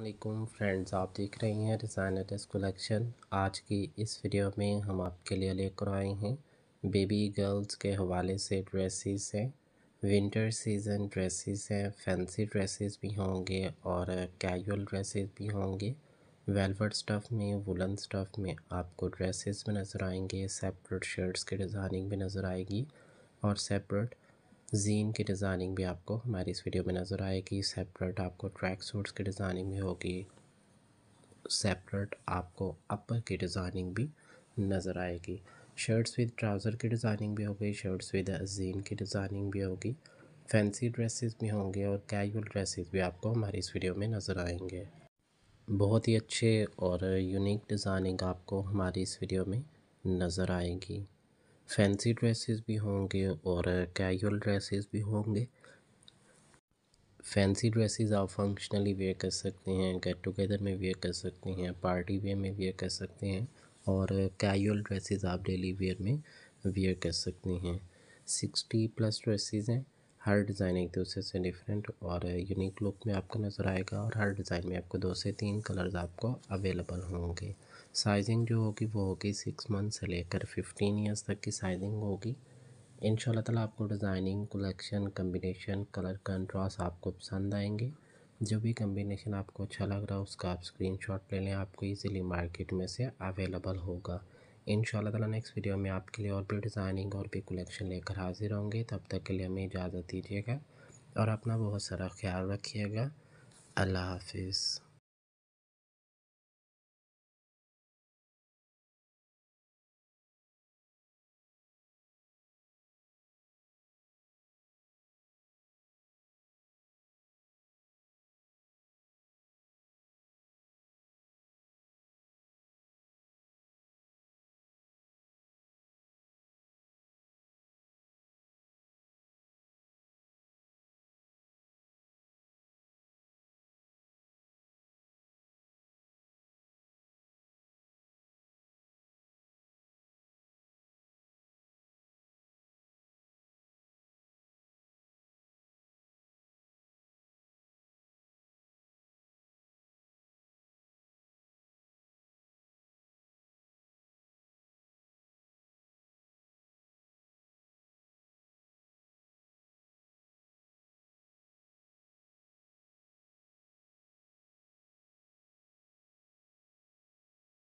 Aslam friends आप देख रहे हैं डिज़ाइनर ड्रेस कलेक्शन आज की इस वीडियो में हम आपके लिए लेकर आए हैं बेबी गर्ल्स के हवाले से ड्रेसेस हैं विंटर सीज़न ड्रेसेस हैं फैंसी ड्रेसेस भी होंगे और कैजुअल ड्रेसेस भी होंगे वेलवेट स्टफ़ में वुलन स्टफ़ में आपको ड्रेसेस भी नज़र आएंगे सेपरेट शर्ट्स की डिज़ाइनिंग भी नज़र आएगी और सेपरेट जीन की डिज़ाइनिंग भी आपको हमारी इस वीडियो में नज़र आएगी सेपरेट आपको ट्रैक सूट्स की डिज़ाइनिंग भी होगी सेपरेट आपको अपर की डिज़ाइनिंग भी नज़र आएगी शर्ट्स विद ट्राउज़र की डिज़ाइनिंग भी होगी शर्ट्स विद जीन की डिज़ाइनिंग भी होगी फैंसी ड्रेसेस भी होंगे और कैजुअल ड्रेसेस भी आपको हमारी इस वीडियो में नज़र आएंगे बहुत ही अच्छे और यूनिक डिज़ाइनिंग आपको हमारी इस वीडियो में नज़र आएगी फैंसी ड्रेसेस भी होंगे और कैजुअल ड्रेसेस भी होंगे फैंसी ड्रेसेस आप फंक्शनली वेयर कर सकते हैं गेट टुगेदर में वेयर कर सकते हैं पार्टी वेयर में वेयर कर सकते हैं और कैजुअल ड्रेसेस आप डेली वेयर में वेयर कर सकते हैं सिक्सटी प्लस ड्रेसेस हैं हर डिज़ाइन एक दूसरे से डिफरेंट और यूनिक लुक में आपको नज़र आएगा और हर डिज़ाइन में आपको दो से तीन कलर्स आपको अवेलेबल होंगे साइजिंग जो होगी वो होगी सिक्स मंथ से लेकर फिफ्टीन ईयर्स तक की साइजिंग होगी इन ताला आपको designing collection combination colour contrast आपको पसंद आएंगे जो भी कम्बिनेशन आपको अच्छा लग रहा है उसका आप स्क्रीनशॉट ले लें आपको इजीली मार्केट में से अवेलेबल होगा इन ताला नेक्स्ट वीडियो में आपके लिए और भी डिज़ाइनिंग और भी कलेक्शन लेकर हाजिर होंगे तब तक के लिए हमें इजाज़त दीजिएगा और अपना बहुत सारा ख्याल रखिएगा अल्लाह हाफिज़